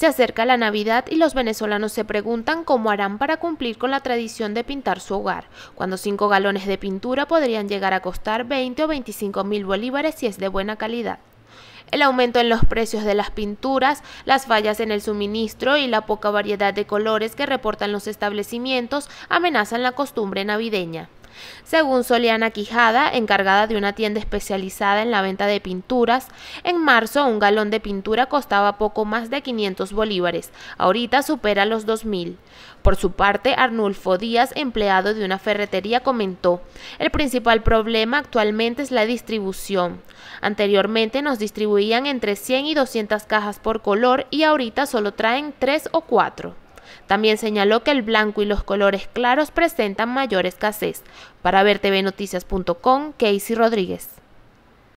Se acerca la Navidad y los venezolanos se preguntan cómo harán para cumplir con la tradición de pintar su hogar, cuando cinco galones de pintura podrían llegar a costar 20 o 25 mil bolívares si es de buena calidad. El aumento en los precios de las pinturas, las fallas en el suministro y la poca variedad de colores que reportan los establecimientos amenazan la costumbre navideña. Según Soliana Quijada, encargada de una tienda especializada en la venta de pinturas, en marzo un galón de pintura costaba poco más de 500 bolívares, ahorita supera los 2.000. Por su parte, Arnulfo Díaz, empleado de una ferretería, comentó, el principal problema actualmente es la distribución. Anteriormente nos distribuían entre 100 y 200 cajas por color y ahorita solo traen 3 o 4. También señaló que el blanco y los colores claros presentan mayor escasez. Para Noticias.com, Casey Rodríguez.